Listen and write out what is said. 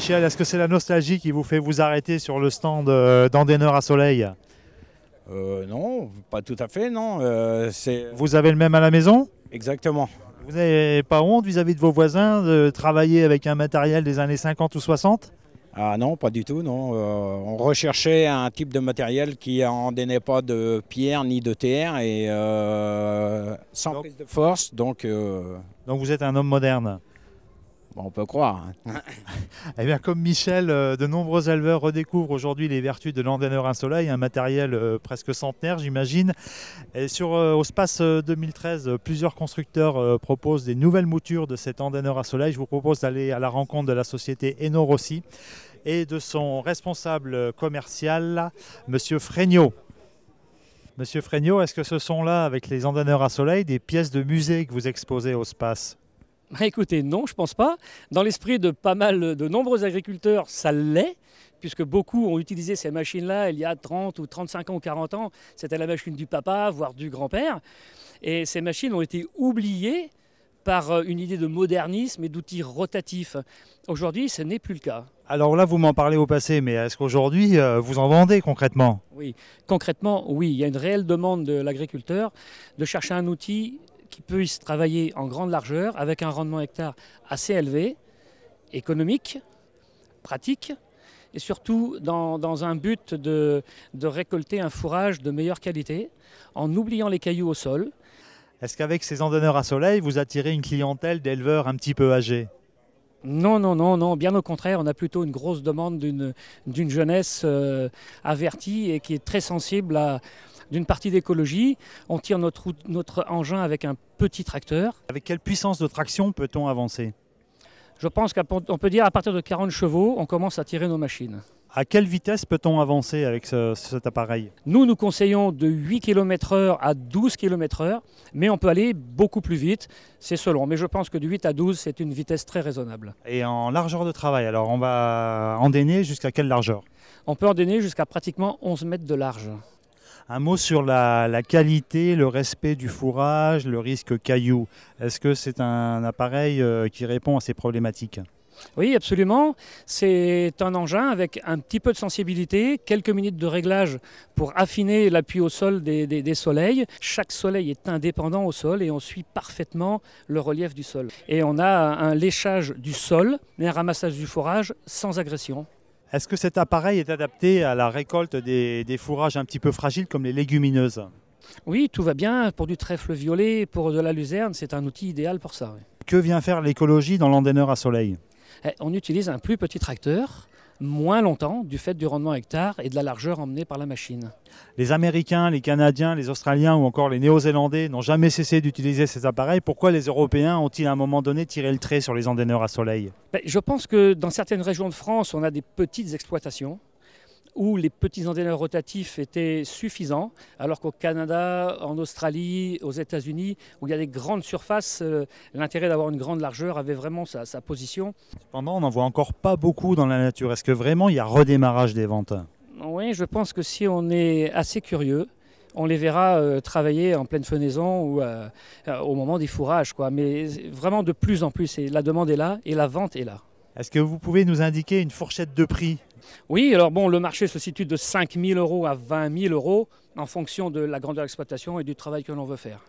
Michel, est-ce que c'est la nostalgie qui vous fait vous arrêter sur le stand euh, d'Andeneur à Soleil euh, Non, pas tout à fait, non. Euh, vous avez le même à la maison Exactement. Vous n'avez pas honte vis-à-vis de vos voisins de travailler avec un matériel des années 50 ou 60 ah non, pas du tout, non. on recherchait un type de matériel qui n'en pas de pierre ni de terre et sans prise de force. Donc, donc vous êtes un homme moderne on peut croire. et hein. eh bien, comme Michel, euh, de nombreux éleveurs redécouvrent aujourd'hui les vertus de à soleil, un matériel euh, presque centenaire, j'imagine. sur euh, au Space 2013, plusieurs constructeurs proposent des nouvelles moutures de cet à soleil. Je vous propose d'aller à la rencontre de la société Eno Rossi et de son responsable commercial, Monsieur Fregnaud. Monsieur Fregnaud, est-ce que ce sont là, avec les Andeneurs à soleil, des pièces de musée que vous exposez au Space bah, écoutez, non, je pense pas. Dans l'esprit de pas mal de nombreux agriculteurs, ça l'est puisque beaucoup ont utilisé ces machines-là il y a 30 ou 35 ans ou 40 ans. C'était la machine du papa, voire du grand-père. Et ces machines ont été oubliées par euh, une idée de modernisme et d'outils rotatifs. Aujourd'hui, ce n'est plus le cas. Alors là, vous m'en parlez au passé, mais est-ce qu'aujourd'hui, euh, vous en vendez concrètement Oui, concrètement, oui. Il y a une réelle demande de l'agriculteur de chercher un outil qui puissent travailler en grande largeur avec un rendement hectare assez élevé, économique, pratique, et surtout dans, un but de, récolter un fourrage de meilleure qualité en oubliant les cailloux au sol. Est-ce qu'avec ces endonneurs à soleil, vous attirez une clientèle d'éleveurs un petit peu âgés non, non, non, non, bien au contraire, on a plutôt une grosse demande d'une jeunesse euh, avertie et qui est très sensible à, d'une partie d'écologie. On tire notre, engin avec un petit tracteur. Avec quelle puissance de traction peut-on avancer Je pense qu'on peut dire à partir de 40 chevaux, on commence à tirer nos machines. À quelle vitesse peut-on avancer avec cet appareil Nous, nous conseillons de 8 km/h à 12 km/h, mais on peut aller beaucoup plus vite, c'est selon. Mais je pense que de 8 à 12, c'est une vitesse très raisonnable. Et en largeur de travail, alors on va endainer jusqu'à quelle largeur On peut endainer jusqu'à pratiquement 11 mètres de large. Un mot sur la, qualité, le respect du fourrage, le risque caillou. Est-ce que c'est un appareil euh, qui répond à ces problématiques oui, absolument. C'est un engin avec un petit peu de sensibilité, quelques minutes de réglage pour affiner l'appui au sol des, soleils. Chaque soleil est indépendant au sol et on suit parfaitement le relief du sol. Et on a un léchage du sol et un ramassage du fourrage sans agression. Est-ce que cet appareil est adapté à la récolte des, fourrages un petit peu fragiles comme les légumineuses Oui, tout va bien. Pour du trèfle violet, pour de la luzerne, c'est un outil idéal pour ça. Que vient faire l'écologie dans l'endeneur à soleil eh, on utilise un plus petit tracteur moins longtemps du fait du rendement hectare et de la largeur emmenée par la machine. Les Américains, les Canadiens, les Australiens ou encore les Néo-Zélandais n'ont jamais cessé d'utiliser ces appareils. Pourquoi les Européens ont-ils à un moment donné tiré le trait sur les endéneurs à soleil ben, Je pense que dans certaines régions de France, on a des petites exploitations où les petits antenneurs rotatifs étaient suffisants, alors qu'au Canada, en Australie, aux États-Unis, où il y a des grandes surfaces, euh, l'intérêt d'avoir une grande largeur avait vraiment sa, position. Cependant, on n'en voit encore pas beaucoup dans la nature. Est-ce que vraiment il y a redémarrage des ventes Oui, je pense que si on est assez curieux, on les verra euh, travailler en pleine fenaison ou euh, au moment des fourrages. Quoi. Mais vraiment de plus en plus, et la demande est là et la vente est là. Est-ce que vous pouvez nous indiquer une fourchette de prix oui, alors bon, le marché se situe de 5 000 euros à 20 000 euros en fonction de la grandeur d'exploitation et du travail que l'on veut faire.